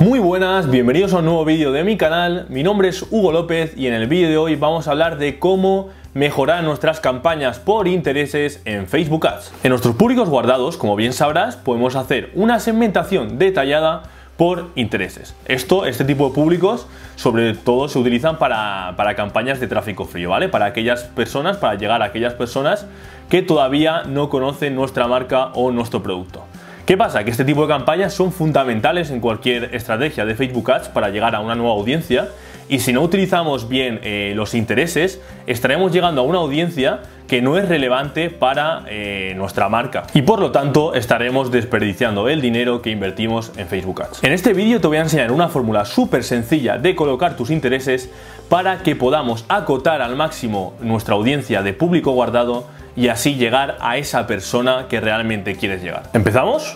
Muy buenas, bienvenidos a un nuevo vídeo de mi canal, mi nombre es Hugo López y en el vídeo de hoy vamos a hablar de cómo mejorar nuestras campañas por intereses en Facebook Ads. En nuestros públicos guardados, como bien sabrás, podemos hacer una segmentación detallada por intereses. Esto, este tipo de públicos, sobre todo se utilizan para, para, campañas de tráfico frío, ¿vale? Para aquellas personas, para llegar a aquellas personas que todavía no conocen nuestra marca o nuestro producto. ¿Qué pasa? Que este tipo de campañas son fundamentales en cualquier estrategia de Facebook Ads para llegar a una nueva audiencia y si no utilizamos bien eh, los intereses, estaremos llegando a una audiencia que no es relevante para eh, nuestra marca y por lo tanto estaremos desperdiciando el dinero que invertimos en Facebook Ads. En este vídeo te voy a enseñar una fórmula súper sencilla de colocar tus intereses para que podamos acotar al máximo nuestra audiencia de público guardado y así llegar a esa persona que realmente quieres llegar. ¿Empezamos?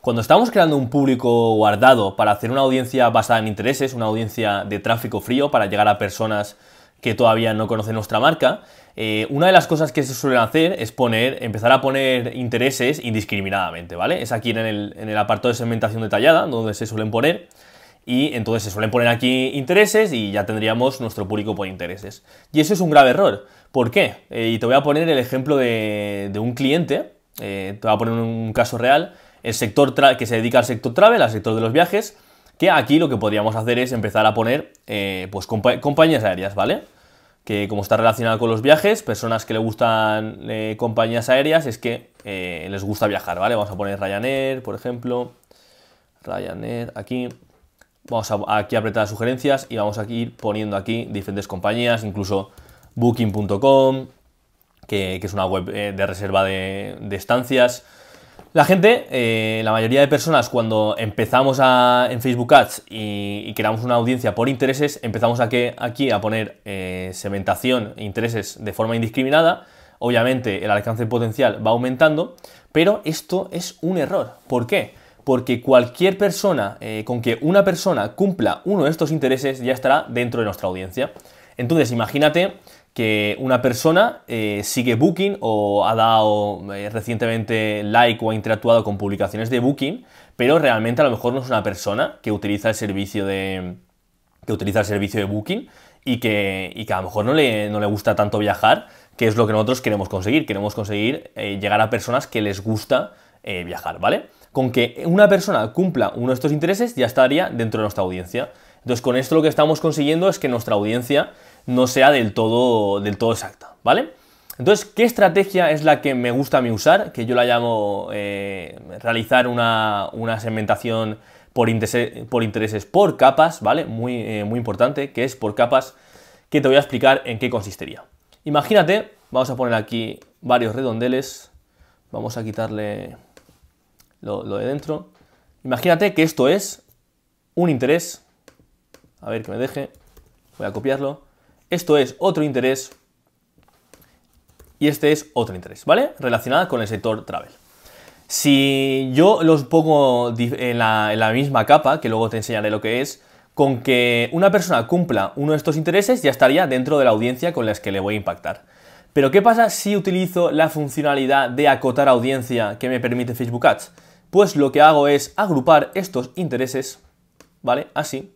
Cuando estamos creando un público guardado para hacer una audiencia basada en intereses, una audiencia de tráfico frío para llegar a personas que todavía no conocen nuestra marca, eh, una de las cosas que se suelen hacer es poner, empezar a poner intereses indiscriminadamente, ¿vale? Es aquí en el, en apartado de segmentación detallada, donde se suelen poner. Y entonces se suelen poner aquí intereses y ya tendríamos nuestro público por intereses. Y eso es un grave error. ¿Por qué? Eh, y te voy a poner el ejemplo de, un cliente, eh, te voy a poner un caso real, el sector que se dedica al sector travel, al sector de los viajes, que aquí lo que podríamos hacer es empezar a poner pues compañías aéreas, ¿vale? que como está relacionado con los viajes, personas que le gustan eh, compañías aéreas es que eh, les gusta viajar, ¿vale? Vamos a poner Ryanair, por ejemplo. Ryanair, aquí. Vamos a, aquí a apretar sugerencias y vamos a ir poniendo aquí diferentes compañías, incluso booking.com, que, es una web eh, de reserva de estancias. La gente, eh, la mayoría de personas, cuando empezamos a, en Facebook Ads y, creamos una audiencia por intereses, empezamos a aquí a poner eh, e intereses de forma indiscriminada. Obviamente el alcance potencial va aumentando, pero esto es un error. ¿Por qué? Porque cualquier persona, eh, con que una persona cumpla uno de estos intereses, ya estará dentro de nuestra audiencia. Entonces, imagínate que una persona eh, sigue Booking o ha dado eh, recientemente like o ha interactuado con publicaciones de Booking, pero realmente a lo mejor no es una persona que utiliza el servicio de, que utiliza el servicio de Booking y que, a lo mejor no le, gusta tanto viajar, que es lo que nosotros queremos conseguir. Queremos conseguir eh, llegar a personas que les gusta viajar, ¿vale? Con que una persona cumpla uno de estos intereses ya estaría dentro de nuestra audiencia. Entonces con esto lo que estamos consiguiendo es que nuestra audiencia no sea del todo, del todo exacta, ¿vale? Entonces, ¿qué estrategia es la que me gusta a mí usar? Que yo la llamo eh, realizar una, segmentación por, intereses por capas, ¿vale? Muy, eh, muy importante, que es por capas, que te voy a explicar en qué consistiría. Imagínate, vamos a poner aquí varios redondeles, vamos a quitarle lo de dentro. Imagínate que esto es un interés, a ver que me deje, voy a copiarlo, esto es otro interés y este es otro interés, ¿vale? Relacionada con el sector travel. Si yo los pongo en la, en la, misma capa, que luego te enseñaré lo que es, con que una persona cumpla uno de estos intereses ya estaría dentro de la audiencia con las que le voy a impactar. Pero ¿qué pasa si utilizo la funcionalidad de acotar audiencia que me permite Facebook Ads? Pues lo que hago es agrupar estos intereses, ¿vale? Así.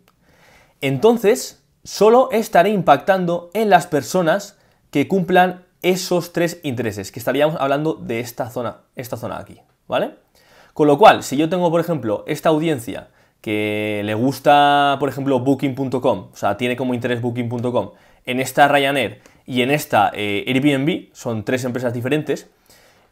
Entonces, solo estaré impactando en las personas que cumplan esos tres intereses, que estaríamos hablando de esta zona, esta zona aquí, ¿vale? Con lo cual, si yo tengo, por ejemplo, esta audiencia que le gusta, por ejemplo, booking.com, o sea, tiene como interés booking.com, en esta Ryanair y en esta eh, Airbnb, son tres empresas diferentes,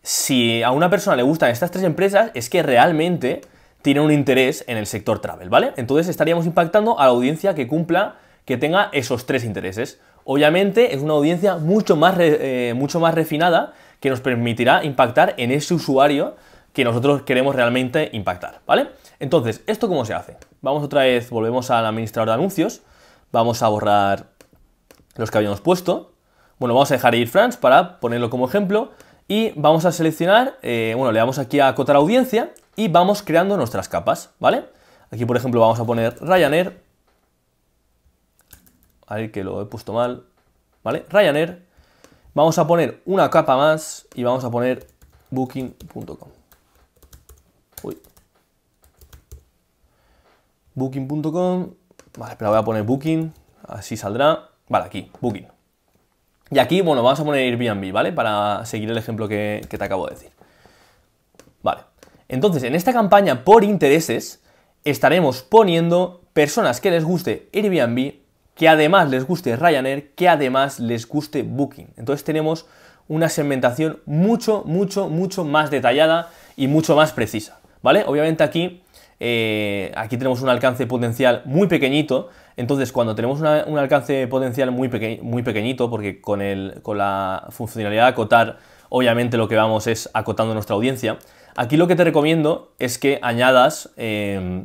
si a una persona le gustan estas tres empresas, es que realmente tiene un interés en el sector travel, ¿vale? Entonces estaríamos impactando a la audiencia que cumpla que tenga esos tres intereses. Obviamente es una audiencia mucho más, eh, mucho más refinada que nos permitirá impactar en ese usuario que nosotros queremos realmente impactar, ¿vale? Entonces, ¿esto cómo se hace? Vamos otra vez, volvemos al administrador de anuncios, vamos a borrar los que habíamos puesto, bueno, vamos a dejar ir France para ponerlo como ejemplo, y vamos a seleccionar, eh, bueno, le damos aquí a acotar audiencia y vamos creando nuestras capas, ¿vale? Aquí, por ejemplo, vamos a poner Ryanair, ver que lo he puesto mal, ¿vale? Ryanair, vamos a poner una capa más y vamos a poner booking.com. Uy. Booking.com, vale, pero voy a poner booking, así saldrá. Vale, aquí, booking. Y aquí, bueno, vamos a poner Airbnb, ¿vale? Para seguir el ejemplo que, que te acabo de decir. Vale. Entonces, en esta campaña por intereses, estaremos poniendo personas que les guste Airbnb que además les guste Ryanair, que además les guste Booking. Entonces tenemos una segmentación mucho, mucho, mucho más detallada y mucho más precisa, ¿vale? Obviamente aquí, eh, aquí tenemos un alcance potencial muy pequeñito, entonces cuando tenemos un alcance potencial muy, muy pequeñito, porque con, con la funcionalidad de acotar, obviamente lo que vamos es acotando nuestra audiencia, aquí lo que te recomiendo es que añadas, eh,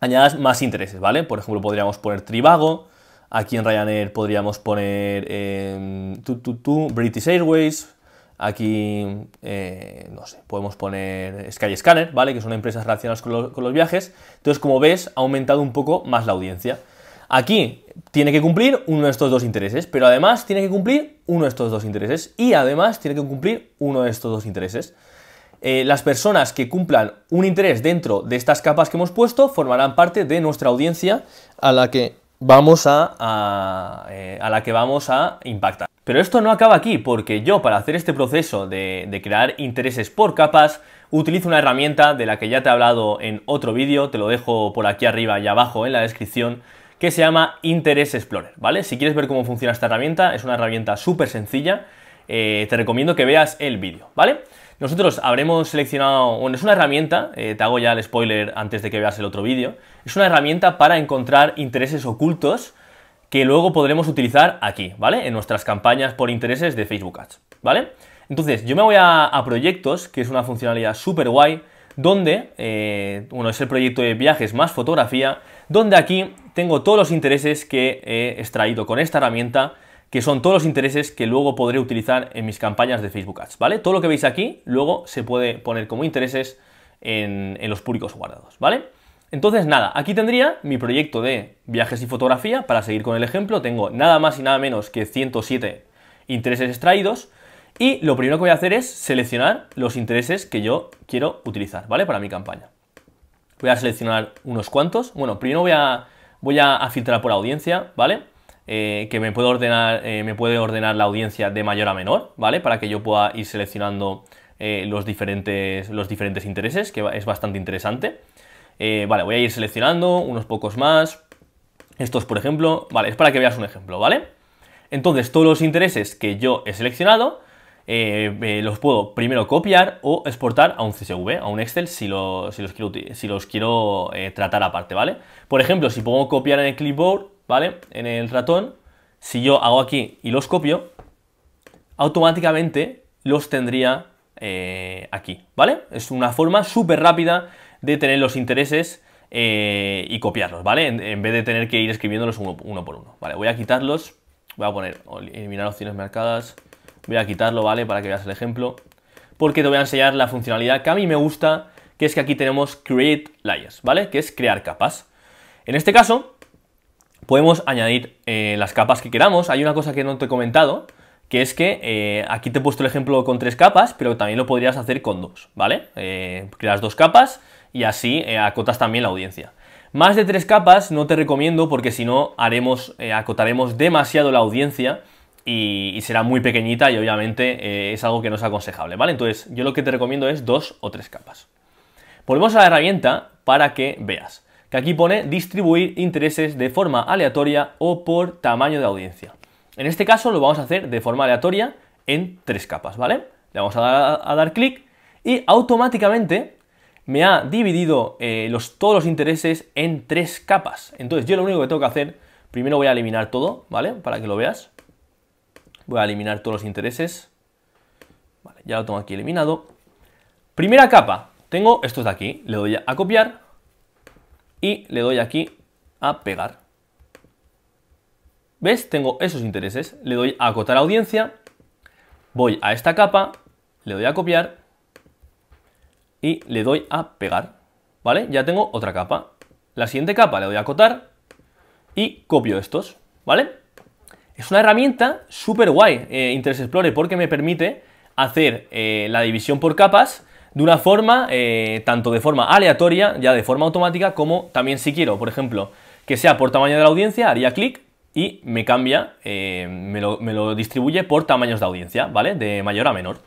añadas más intereses, ¿vale? Por ejemplo, podríamos poner Tribago, Aquí en Ryanair podríamos poner em, British Airways. Aquí, eh, no sé, podemos poner Skyscanner, ¿vale? Que son empresas relacionadas con, los viajes. Entonces, como ves, ha aumentado un poco más la audiencia. Aquí tiene que cumplir uno de estos dos intereses, pero además tiene que cumplir uno de estos dos intereses y además tiene que cumplir uno de estos dos intereses. Eh, las personas que cumplan un interés dentro de estas capas que hemos puesto formarán parte de nuestra audiencia a la que vamos a, eh, a, la que vamos a impactar. Pero esto no acaba aquí, porque yo para hacer este proceso de, crear intereses por capas, utilizo una herramienta de la que ya te he hablado en otro vídeo, te lo dejo por aquí arriba y abajo en la descripción, que se llama Interest Explorer, ¿vale? Si quieres ver cómo funciona esta herramienta, es una herramienta súper sencilla, eh, te recomiendo que veas el vídeo, ¿vale? Nosotros habremos seleccionado, bueno, es una herramienta, eh, te hago ya el spoiler antes de que veas el otro vídeo, es una herramienta para encontrar intereses ocultos que luego podremos utilizar aquí, ¿vale? En nuestras campañas por intereses de Facebook Ads, ¿vale? Entonces, yo me voy a, proyectos, que es una funcionalidad súper guay, donde, bueno, eh, es el proyecto de viajes más fotografía, donde aquí tengo todos los intereses que he extraído con esta herramienta que son todos los intereses que luego podré utilizar en mis campañas de Facebook Ads, ¿vale? Todo lo que veis aquí luego se puede poner como intereses en, los públicos guardados, ¿vale? Entonces, nada, aquí tendría mi proyecto de viajes y fotografía, para seguir con el ejemplo, tengo nada más y nada menos que 107 intereses extraídos, y lo primero que voy a hacer es seleccionar los intereses que yo quiero utilizar, ¿vale? Para mi campaña. Voy a seleccionar unos cuantos, bueno, primero voy a, voy a filtrar por audiencia, ¿vale? Eh, que me puede, ordenar, eh, me puede ordenar la audiencia de mayor a menor, ¿vale? Para que yo pueda ir seleccionando eh, los, diferentes, los diferentes intereses, que es bastante interesante. vale, voy a ir seleccionando unos pocos más. Estos, por ejemplo, vale, es para que veas un ejemplo, ¿vale? Entonces, todos los intereses que yo he seleccionado los puedo primero copiar o exportar a un CSV, a un Excel, si, los quiero, si los quiero tratar aparte, ¿vale? Por ejemplo, si pongo copiar en el clipboard, ¿vale? En el ratón, si yo hago aquí y los copio, automáticamente los tendría eh, aquí, ¿vale? Es una forma súper rápida de tener los intereses eh, y copiarlos, ¿vale? En, vez de tener que ir escribiéndolos uno, por uno, ¿vale? Voy a quitarlos, voy a poner eliminar opciones marcadas, voy a quitarlo, ¿vale? Para que veas el ejemplo, porque te voy a enseñar la funcionalidad que a mí me gusta, que es que aquí tenemos create layers, ¿vale? Que es crear capas. En este caso, podemos añadir eh, las capas que queramos. Hay una cosa que no te he comentado, que es que eh, aquí te he puesto el ejemplo con tres capas, pero también lo podrías hacer con dos, ¿vale? Eh, creas dos capas y así acotas también la audiencia. Más de tres capas no te recomiendo porque si no haremos, acotaremos demasiado la audiencia y, y, será muy pequeñita y obviamente es algo que no es aconsejable, ¿vale? Entonces yo lo que te recomiendo es dos o tres capas. Volvemos a la herramienta para que veas que aquí pone distribuir intereses de forma aleatoria o por tamaño de audiencia. En este caso lo vamos a hacer de forma aleatoria en tres capas, ¿vale? Le vamos a dar, clic y automáticamente me ha dividido eh, los, todos los intereses en tres capas. Entonces yo lo único que tengo que hacer, primero voy a eliminar todo, ¿vale? Para que lo veas. Voy a eliminar todos los intereses. Vale, ya lo tengo aquí eliminado. Primera capa, tengo estos de aquí, le doy a copiar y le doy aquí a pegar. ¿Ves? Tengo esos intereses. Le doy a acotar audiencia, voy a esta capa, le doy a copiar y le doy a pegar. ¿Vale? Ya tengo otra capa. La siguiente capa le doy a acotar y copio estos. ¿Vale? Es una herramienta súper guay, eh, Interest Explorer, porque me permite hacer eh, la división por capas de una forma, eh, tanto de forma aleatoria, ya de forma automática, como también si quiero, por ejemplo, que sea por tamaño de la audiencia, haría clic y me cambia, eh, me, lo, distribuye por tamaños de audiencia, ¿vale? De mayor a menor.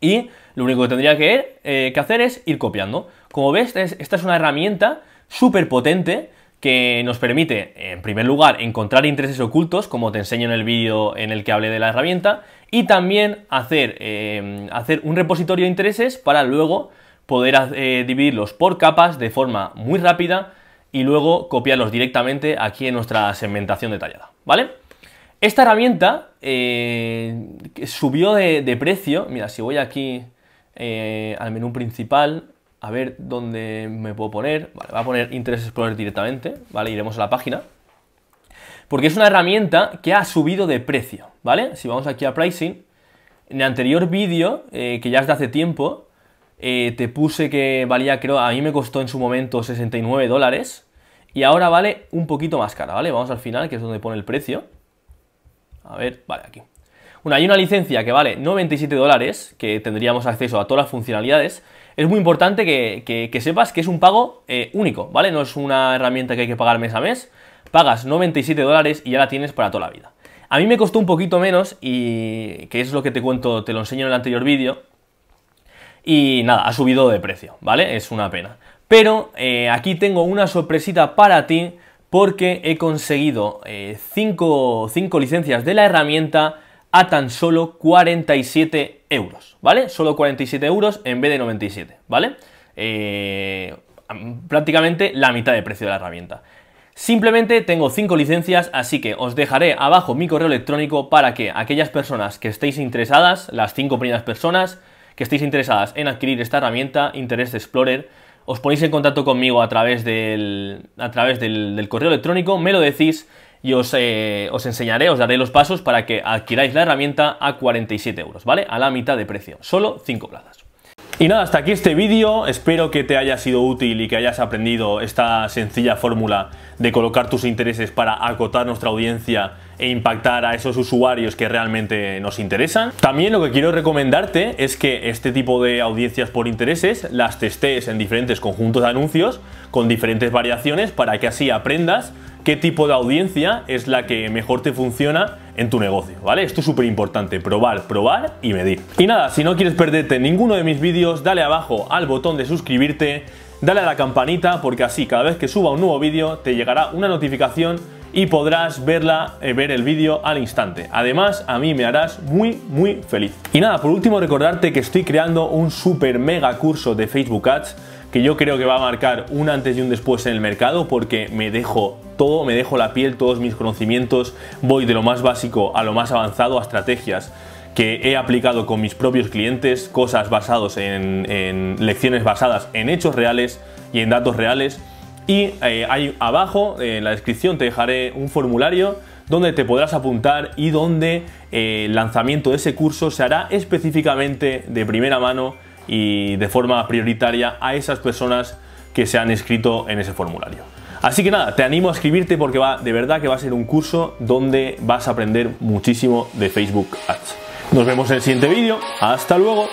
Y lo único que tendría que, eh, hacer es ir copiando. Como ves, esta es una herramienta súper potente que nos permite, en primer lugar, encontrar intereses ocultos, como te enseño en el vídeo en el que hablé de la herramienta y también hacer, em, hacer un repositorio de intereses para luego poder eh, dividirlos por capas de forma muy rápida y luego copiarlos directamente aquí en nuestra segmentación detallada, ¿vale? Esta herramienta eh, subió de, precio, mira, si voy aquí eh, al menú principal, a ver dónde me puedo poner, vale, a poner Interest Explorer directamente, ¿vale? Iremos a la página porque es una herramienta que ha subido de precio, ¿vale? Si vamos aquí a pricing, en el anterior vídeo, eh, que ya es de hace tiempo, eh, te puse que valía, creo, a mí me costó en su momento 69 dólares y ahora vale un poquito más cara, ¿vale? Vamos al final, que es donde pone el precio. A ver, vale, aquí. Bueno, hay una licencia que vale 97 dólares, que tendríamos acceso a todas las funcionalidades. Es muy importante que, sepas que es un pago eh, único, ¿vale? No es una herramienta que hay que pagar mes a mes, pagas 97 dólares y ya la tienes para toda la vida. A mí me costó un poquito menos y que es lo que te cuento, te lo enseño en el anterior vídeo. Y nada, ha subido de precio, ¿vale? Es una pena. Pero eh, aquí tengo una sorpresita para ti porque he conseguido 5 eh, licencias de la herramienta a tan solo 47 euros, ¿vale? Solo 47 euros en vez de 97, ¿vale? Eh, prácticamente la mitad de precio de la herramienta. Simplemente tengo 5 licencias, así que os dejaré abajo mi correo electrónico para que aquellas personas que estéis interesadas, las 5 primeras personas que estéis interesadas en adquirir esta herramienta, Interest Explorer, os ponéis en contacto conmigo a través del, a través del, correo electrónico, me lo decís y os, eh, os, enseñaré, os daré los pasos para que adquiráis la herramienta a 47 euros, ¿vale? A la mitad de precio, solo 5 plazas. Y nada, hasta aquí este vídeo, espero que te haya sido útil y que hayas aprendido esta sencilla fórmula de colocar tus intereses para acotar nuestra audiencia e impactar a esos usuarios que realmente nos interesan. También lo que quiero recomendarte es que este tipo de audiencias por intereses las testes en diferentes conjuntos de anuncios con diferentes variaciones para que así aprendas qué tipo de audiencia es la que mejor te funciona en tu negocio, ¿vale? Esto es súper importante, probar, probar y medir. Y nada, si no quieres perderte ninguno de mis vídeos, dale abajo al botón de suscribirte, dale a la campanita porque así cada vez que suba un nuevo vídeo te llegará una notificación y podrás verla, eh, ver el vídeo al instante. Además, a mí me harás muy, muy feliz. Y nada, por último recordarte que estoy creando un super mega curso de Facebook Ads que yo creo que va a marcar un antes y un después en el mercado porque me dejo todo, me dejo la piel, todos mis conocimientos, voy de lo más básico a lo más avanzado a estrategias que he aplicado con mis propios clientes, cosas basadas en, lecciones basadas en hechos reales y en datos reales. Y eh, ahí abajo en la descripción te dejaré un formulario donde te podrás apuntar y donde eh, el lanzamiento de ese curso se hará específicamente de primera mano y de forma prioritaria a esas personas que se han inscrito en ese formulario. Así que nada, te animo a escribirte porque va, de verdad que va a ser un curso donde vas a aprender muchísimo de Facebook Ads. Nos vemos en el siguiente vídeo. Hasta luego.